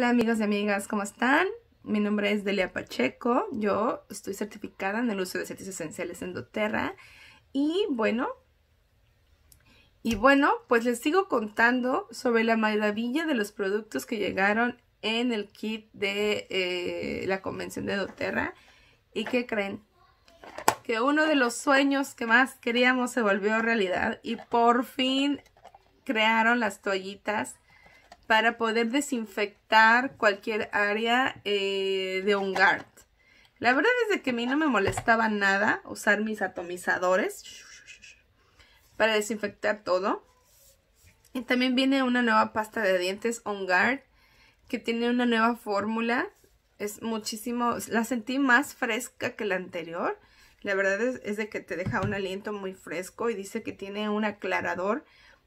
Hola amigos y amigas, ¿cómo están? Mi nombre es Delia Pacheco, yo estoy certificada en el uso de aceites esenciales en doTERRA y bueno, y bueno, pues les sigo contando sobre la maravilla de los productos que llegaron en el kit de eh, la convención de doTERRA y que creen que uno de los sueños que más queríamos se volvió realidad y por fin crearon las toallitas para poder desinfectar cualquier área eh, de Onguard. La verdad es que a mí no me molestaba nada usar mis atomizadores para desinfectar todo. Y también viene una nueva pasta de dientes On que tiene una nueva fórmula. Es muchísimo, la sentí más fresca que la anterior. La verdad es, de que te deja un aliento muy fresco y dice que tiene un aclarador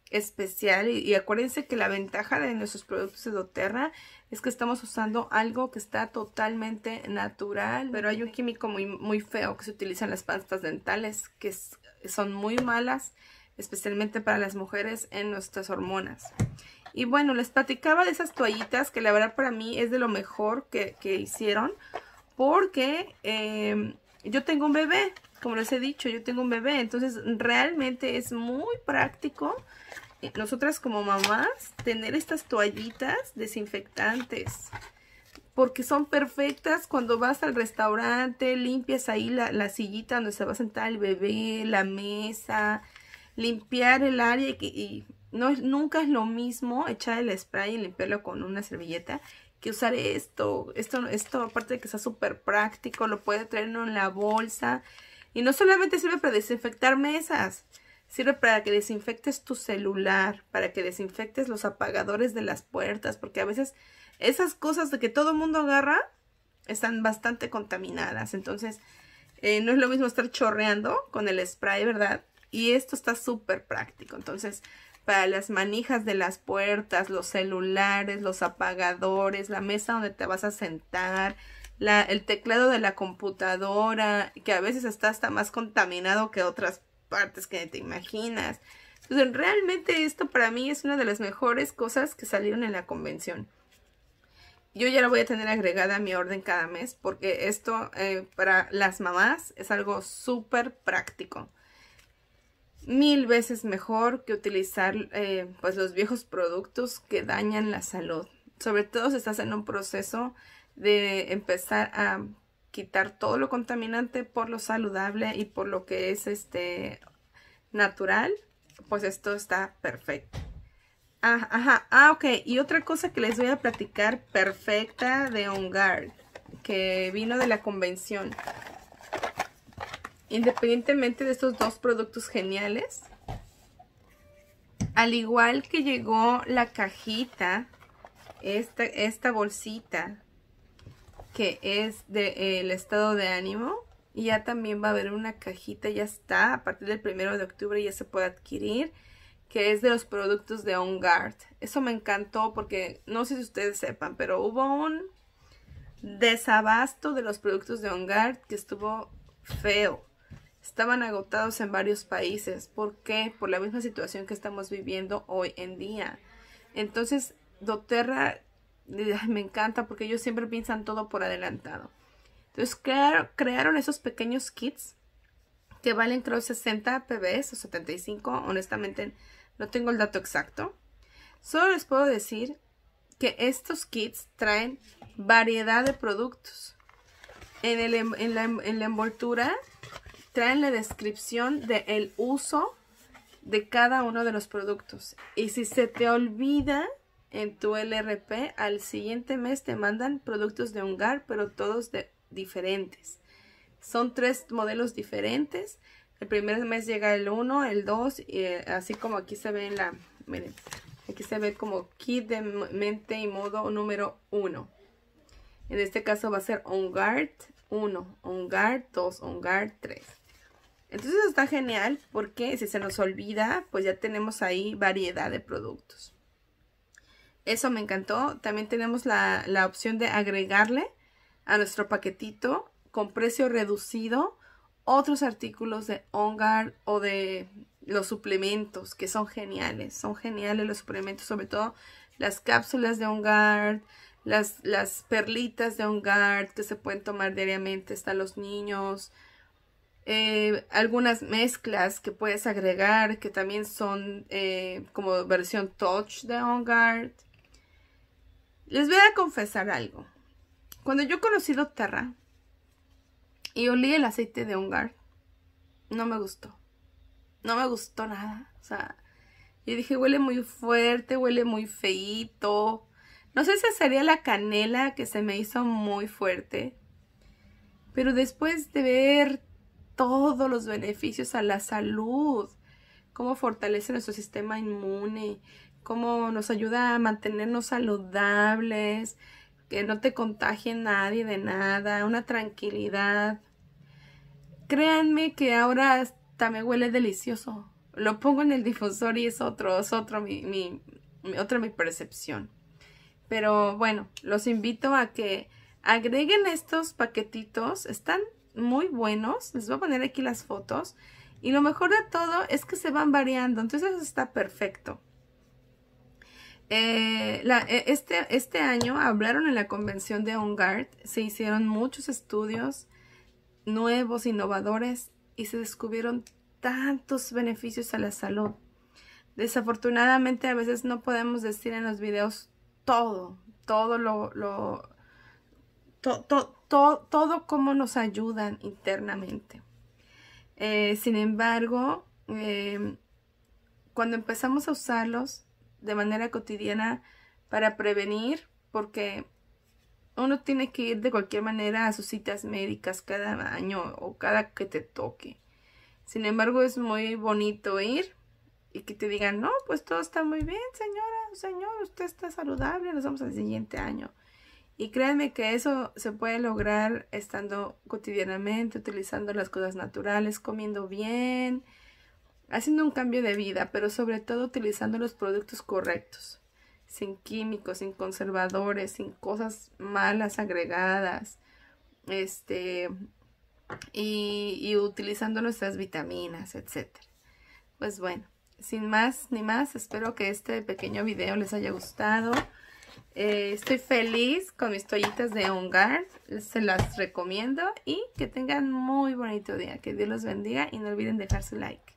especial y, acuérdense que la ventaja de nuestros productos de doTERRA es que estamos usando algo que está totalmente natural, pero hay un químico muy, muy feo que se utiliza en las pastas dentales que son muy malas, especialmente para las mujeres en nuestras hormonas. Y bueno, les platicaba de esas toallitas que la verdad para mí es de lo mejor que, que hicieron porque eh, yo tengo un bebé como les he dicho, yo tengo un bebé, entonces realmente es muy práctico eh, nosotras como mamás tener estas toallitas desinfectantes porque son perfectas cuando vas al restaurante, limpias ahí la, sillita donde se va a sentar el bebé, la mesa, limpiar el área y, nunca es lo mismo echar el spray y limpiarlo con una servilleta que usar esto, esto, esto aparte de que está súper práctico, lo puedes traer en la bolsa, y no solamente sirve para desinfectar mesas, sirve para que desinfectes tu celular, para que desinfectes los apagadores de las puertas, porque a veces esas cosas de que todo el mundo agarra están bastante contaminadas. Entonces, eh, no es lo mismo estar chorreando con el spray, ¿verdad? Y esto está súper práctico. Entonces, para las manijas de las puertas, los celulares, los apagadores, la mesa donde te vas a sentar, el teclado de la computadora, que a veces está hasta más contaminado que otras partes que te imaginas. Entonces, realmente esto para mí es una de las mejores cosas que salieron en la convención. Yo ya la voy a tener agregada a mi orden cada mes porque esto eh, para las mamás es algo súper práctico. Mil veces mejor que utilizar eh, pues los viejos productos que dañan la salud. Sobre todo si estás en un proceso de empezar a quitar todo lo contaminante por lo saludable y por lo que es este natural, pues esto está perfecto. Ah, ajá, ah, ok. Y otra cosa que les voy a platicar perfecta de Ongar. que vino de la convención. Independientemente de estos dos productos geniales, al igual que llegó la cajita, esta, esta bolsita que es del estado de ánimo. Y ya también va a haber una cajita, ya está, a partir del primero de octubre ya se puede adquirir, que es de los productos de On Eso me encantó porque no sé si ustedes sepan, pero hubo un desabasto de los productos de On que estuvo feo. Estaban agotados en varios países. ¿Por qué? Por la misma situación que estamos viviendo hoy en día. Entonces, doTERRA me encanta porque ellos siempre piensan todo por adelantado. Entonces crearon, esos pequeños kits que valen creo 60 PBs o 75. Honestamente no tengo el dato exacto. Solo les puedo decir que estos kits traen variedad de productos. En, em, em, la, envoltura traen la descripción del uso de cada uno de los productos. Y si se te olvida en tu LRP, al siguiente mes te mandan productos de Ungar, pero todos diferentes. Son tres modelos diferentes. El primer mes llega el 1, el 2, y eh, así como aquí se ve en la... Miren, aquí se ve como kit de mente y modo número 1. En este caso va a ser On 1, On 2, On 3. Entonces está genial porque si se nos olvida, pues ya tenemos ahí variedad de productos. Eso me encantó. También tenemos la, opción de agregarle a nuestro paquetito con precio reducido otros artículos de Ongar o de los suplementos que son geniales. Son geniales los suplementos, sobre todo las cápsulas de Ongar, las, las perlitas de Ongar que se pueden tomar diariamente, están los niños. Eh, algunas mezclas que puedes agregar que también son eh, como versión touch de OnGuard. Les voy a confesar algo. Cuando yo conocí Terra y olí el aceite de Ungar, no me gustó. No me gustó nada. O sea, yo dije, huele muy fuerte, huele muy feito. No sé si sería la canela que se me hizo muy fuerte. Pero después de ver todos los beneficios a la salud, cómo fortalece nuestro sistema inmune, cómo nos ayuda a mantenernos saludables, que no te contagie nadie de nada, una tranquilidad. Créanme que ahora hasta me huele delicioso. Lo pongo en el difusor y es otro, es otro mi, otra mi percepción. Pero bueno, los invito a que agreguen estos paquetitos. Están muy buenos. Les voy a poner aquí las fotos. Y lo mejor de todo es que se van variando. Entonces está perfecto. Eh, eh, este, este año hablaron en la convención de Ongard se hicieron muchos estudios nuevos, innovadores y se descubrieron tantos beneficios a la salud. Desafortunadamente a veces no podemos decir en los videos todo, todo lo, todo cómo nos ayudan internamente. Eh, sin embargo, cuando empezamos a usarlos, de manera cotidiana para prevenir, porque uno tiene que ir de cualquier manera a sus citas médicas cada año o cada que te toque. Sin embargo, es muy bonito ir y que te digan, no, pues todo está muy bien, señora, señor, usted está saludable, nos vamos al siguiente año. Y créanme que eso se puede lograr estando cotidianamente, utilizando las cosas naturales, comiendo bien, haciendo un cambio de vida, pero sobre todo utilizando los productos correctos, sin químicos, sin conservadores, sin cosas malas agregadas, este, y, utilizando nuestras vitaminas, etc. Pues bueno, sin más ni más, espero que este pequeño video les haya gustado. Eh, estoy feliz con mis toallitas de Ongar, se las recomiendo y que tengan muy bonito día, que Dios los bendiga y no olviden dejar su like.